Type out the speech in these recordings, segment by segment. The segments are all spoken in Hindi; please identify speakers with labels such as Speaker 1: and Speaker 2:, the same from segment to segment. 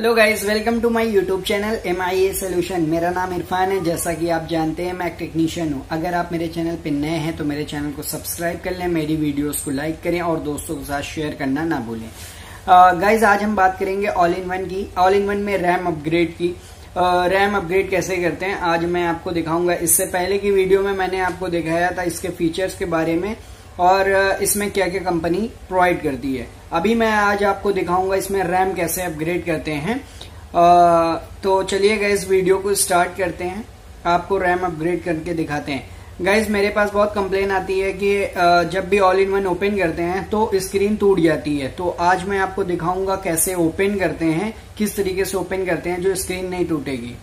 Speaker 1: hello guys welcome to my YouTube channel M I A solution मेरा नाम इरफान है जैसा कि आप जानते हैं मैं टेक्नीशियन हूं अगर आप मेरे चैनल पर नए हैं तो मेरे चैनल को सब्सक्राइब कर लें मेरी वीडियोस को लाइक करें और दोस्तों के साथ शेयर करना ना भूलें गाइस uh, आज हम बात करेंगे ऑल इन वन की ऑल इन वन में रैम अपग्रेड की रैम uh, अपग्रेड कैसे करते हैं आज मैं आपको दिखाऊंगा इससे पहले की वीडियो में मैंने आपको दिखाया था इसके फीचर्स के बारे में और इसमें क्या क्या कंपनी प्रोवाइड करती है अभी मैं आज आपको दिखाऊंगा इसमें रैम कैसे अपग्रेड करते हैं आ, तो चलिए इस वीडियो को स्टार्ट करते हैं आपको रैम अपग्रेड करके दिखाते हैं गाइज मेरे पास बहुत कंप्लेन आती है कि जब भी ऑल इन वन ओपन करते हैं तो स्क्रीन टूट जाती है तो आज मैं आपको दिखाऊंगा कैसे ओपन करते हैं किस तरीके से ओपन करते हैं जो स्क्रीन नहीं टूटेगी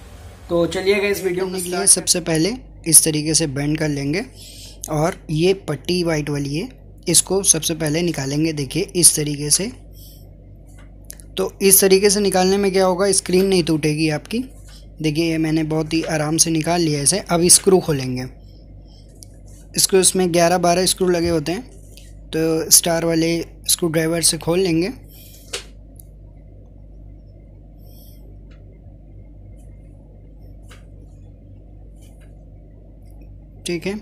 Speaker 1: तो चलिए गाइज वीडियो में सबसे पहले इस तरीके से बैंड कर लेंगे और ये पट्टी वाइट वाली है इसको सबसे पहले निकालेंगे देखिए इस तरीके से तो इस तरीके से निकालने में क्या होगा स्क्रीन नहीं टूटेगी आपकी देखिए ये मैंने बहुत ही आराम से निकाल लिया इसे अब स्क्रू खोलेंगे स्क्रू इसमें ग्यारह बारह स्क्रू लगे होते हैं तो स्टार वाले स्क्रू ड्राइवर से खोल लेंगे ठीक है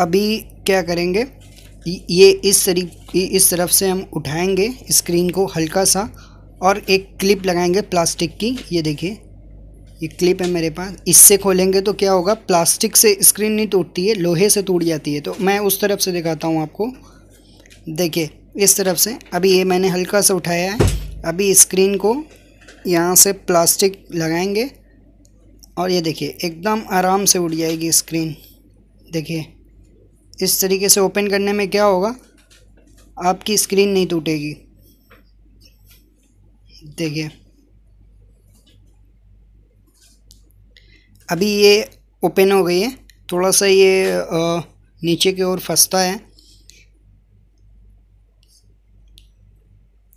Speaker 1: अभी क्या करेंगे ये इस तरी इस तरफ से हम उठाएंगे स्क्रीन को हल्का सा और एक क्लिप लगाएंगे प्लास्टिक की ये देखिए ये क्लिप है मेरे पास इससे खोलेंगे तो क्या होगा प्लास्टिक से स्क्रीन नहीं टूटती है लोहे से टूट जाती है तो मैं उस तरफ से दिखाता हूँ आपको देखिए इस तरफ से अभी ये मैंने हल्का सा उठाया है अभी स्क्रीन को यहाँ से प्लास्टिक लगाएंगे और ये देखिए एकदम आराम से उड़ जाएगी स्क्रीन देखिए इस तरीके से ओपन करने में क्या होगा आपकी स्क्रीन नहीं टूटेगी देखिए अभी ये ओपन हो गई है थोड़ा सा ये आ, नीचे की ओर फंसता है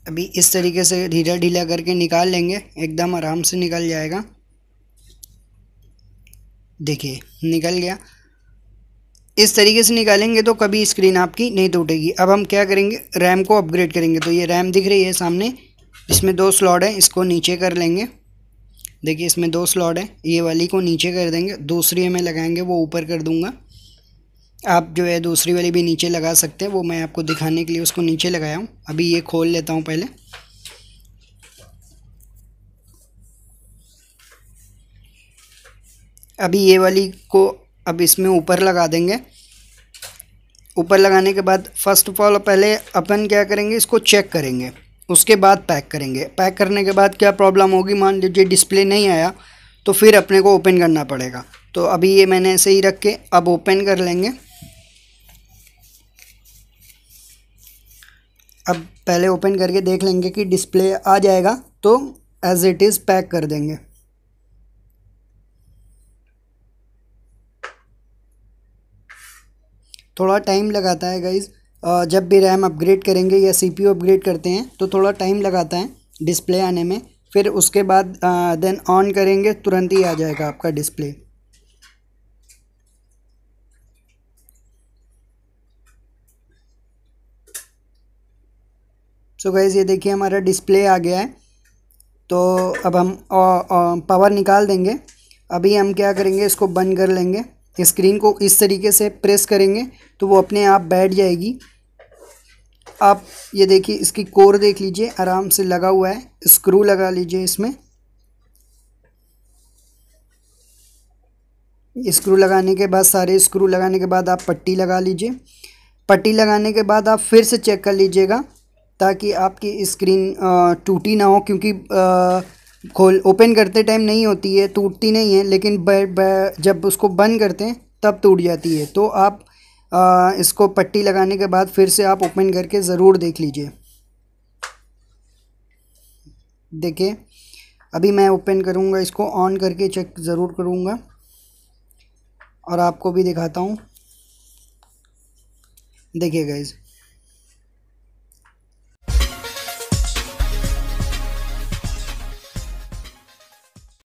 Speaker 1: अभी इस तरीके से ढीला ढीला करके निकाल लेंगे एकदम आराम से निकल जाएगा देखिए निकल गया इस तरीके से निकालेंगे तो कभी स्क्रीन आपकी नहीं टूटेगी अब हम क्या करेंगे रैम को अपग्रेड करेंगे तो ये रैम दिख रही है सामने इसमें दो स्लॉट है इसको नीचे कर लेंगे देखिए इसमें दो स्लॉट है ये वाली को नीचे कर देंगे दूसरी हमें लगाएंगे वो ऊपर कर दूंगा आप जो है दूसरी वाली भी नीचे लगा सकते हैं वो मैं आपको दिखाने के लिए उसको नीचे लगाया हूँ अभी ये खोल लेता हूँ पहले अभी ये वाली को अब इसमें ऊपर लगा देंगे ऊपर लगाने के बाद फर्स्ट ऑफ ऑल पहले अपन क्या करेंगे इसको चेक करेंगे उसके बाद पैक करेंगे पैक करने के बाद क्या प्रॉब्लम होगी मान लीजिए डिस्प्ले नहीं आया तो फिर अपने को ओपन करना पड़ेगा तो अभी ये मैंने ऐसे ही रख के अब ओपन कर लेंगे अब पहले ओपन करके देख लेंगे कि डिस्प्ले आ जाएगा तो एज़ इट इज़ पैक कर देंगे थोड़ा टाइम लगाता है गाइज़ जब भी रैम अपग्रेड करेंगे या सी अपग्रेड करते हैं तो थोड़ा टाइम लगाता है डिस्प्ले आने में फिर उसके बाद देन ऑन करेंगे तुरंत ही आ जाएगा आपका डिस्प्ले सो so गैज़ ये देखिए हमारा डिस्प्ले आ गया है तो अब हम पावर निकाल देंगे अभी हम क्या करेंगे इसको बंद कर लेंगे कि स्क्रीन को इस तरीके से प्रेस करेंगे तो वो अपने आप बैठ जाएगी आप ये देखिए इसकी कोर देख लीजिए आराम से लगा हुआ है स्क्रू लगा लीजिए इसमें स्क्रू लगाने के बाद सारे स्क्रू लगाने के बाद आप पट्टी लगा लीजिए पट्टी लगाने के बाद आप फिर से चेक कर लीजिएगा ताकि आपकी स्क्रीन टूटी ना हो क्योंकि आ, खोल ओपन करते टाइम नहीं होती है टूटती नहीं है लेकिन ब, ब, जब उसको बंद करते हैं तब टूट जाती है तो आप आ, इसको पट्टी लगाने के बाद फिर से आप ओपन करके ज़रूर देख लीजिए देखिए अभी मैं ओपन करूँगा इसको ऑन करके चेक ज़रूर करूँगा और आपको भी दिखाता हूँ देखिए गाइज़